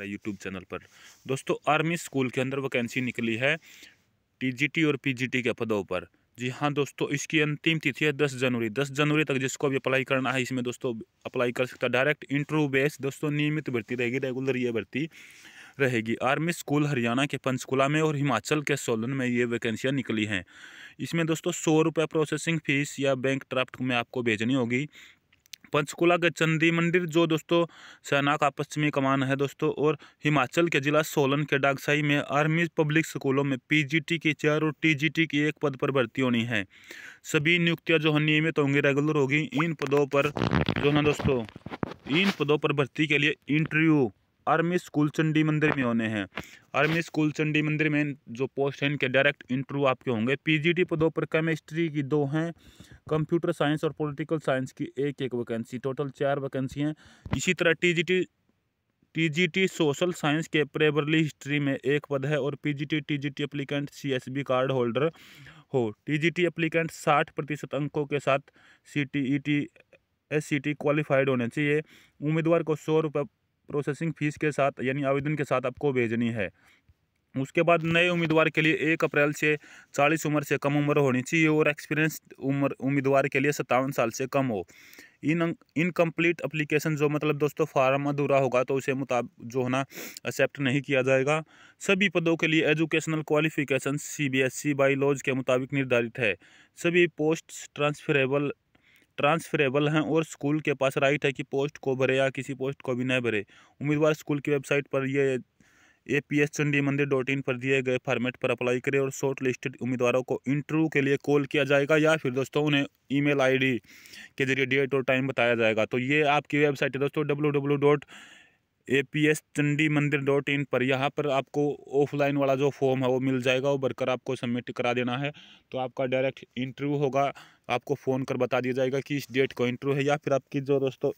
हमारा YouTube channel पर दोस्तों आर्मी स्कूल के अंदर वैकेंसी निकली है टीजीटी और पीजीटी के पदों पर जी हाँ दोस्तों इसकी अंतिम तिथि है दस जनवरी दस जनवरी तक जिसको भी अप्लाई करना है इसमें दोस्तों अप्लाई कर सकता है डायरेक्ट इंटरव्यू बेस दोस्तों नियमित भर्ती रहेगी रेगुलर ये भर्ती रहेगी आर्मी स्कूल हरियाणा के पंचकुला में और हिमाचल के सोलन में ये वैकेंसियाँ निकली हैं इसमें दोस्तों सौ रुपये प्रोसेसिंग फीस या बैंक ड्राफ्ट में आपको भेजनी होगी पंचकुला के चंदी मंदिर जो दोस्तों सेना का पश्चिमी कमान है दोस्तों और हिमाचल के जिला सोलन के डागसाई में आर्मी पब्लिक स्कूलों में पीजीटी की चार और टीजीटी की एक पद पर भर्ती होनी है सभी नियुक्तियां जो है नियमित होंगी रेगुलर होगी इन पदों पर जो है दोस्तों इन पदों पर भर्ती के लिए इंटरव्यू आर्मी स्कूल चंडी मंदिर में होने हैं आर्मी स्कूल चंडी मंदिर में जो पोस्ट हैं इनके डायरेक्ट इंटरव्यू आपके होंगे पीजीटी पदों पर केमिस्ट्री की दो हैं कंप्यूटर साइंस और पॉलिटिकल साइंस की एक एक वैकेंसी टोटल चार वैकेंसी हैं इसी तरह जी टी सोशल साइंस के प्रेबरली हिस्ट्री में एक पद है और P G T T card holder हो टी एप्लीकेंट साठ प्रतिशत अंकों के साथ C S C T qualified होने चाहिए उम्मीदवार को सौ रुपये प्रोसेसिंग फीस के साथ यानी आवेदन के साथ आपको भेजनी है उसके बाद नए उम्मीदवार के लिए एक अप्रैल से चालीस उम्र से कम उम्र होनी चाहिए और एक्सपीरियंस उम्र उम्मीदवार के लिए सत्तावन साल से कम हो इन इनकम्प्लीट अप्लीकेशन जो मतलब दोस्तों फार्म अधूरा होगा तो उसे मुताब जो है ना एक्सेप्ट नहीं किया जाएगा सभी पदों के लिए educational qualification C B S C bylaws के मुताबिक निर्धारित है सभी पोस्ट ट्रांसफरेबल ट्रांसफरेबल हैं और स्कूल के पास राइट है कि पोस्ट को भरे या किसी पोस्ट को भी न भरे उम्मीदवार स्कूल की वेबसाइट पर ये ए P S Chandi Mandir dot इन पर दिए गए फॉर्मेट पर अप्लाई करें और शॉर्ट लिस्टेड उम्मीदवारों को इंटरव्यू के लिए कॉल किया जाएगा या फिर दोस्तों उन्हें ईमेल आईडी के जरिए डेट और टाइम बताया जाएगा तो ये आपकी वेबसाइट है दोस्तों W W dot A P S Chandi Mandir dot इन पर यहाँ पर आपको ऑफलाइन वाला जो फॉर्म है वो मिल जाएगा वो भरकर आपको सबमिट करा देना है तो आपका डायरेक्ट इंटरव्यू होगा आपको फ़ोन कर बता दिया जाएगा कि इस डेट को इंटरव्यू है या फिर आपकी जो दोस्तों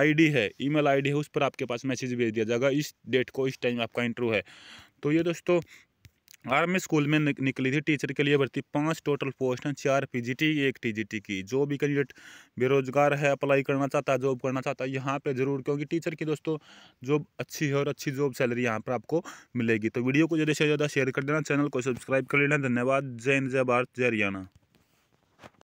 आईडी है ईमेल आईडी है उस पर आपके पास मैसेज भेज दिया जाएगा इस डेट को इस टाइम आपका इंटरव्यू है तो ये दोस्तों आर्मी स्कूल में निकली थी टीचर के लिए भर्ती पांच टोटल पोस्ट हैं चार पीजीटी एक टीजीटी की जो भी कैंडिडेट बेरोजगार है अप्लाई करना चाहता है जॉब करना चाहता है यहाँ पे ज़रूर क्योंकि टीचर की दोस्तों जॉब अच्छी है और अच्छी जॉब सैलरी यहाँ पर आपको मिलेगी तो वीडियो को ज़्यादा से ज़्यादा शेयर कर देना चैनल को सब्सक्राइब कर लेना धन्यवाद जय हिंद जय भारत जय हरियाणा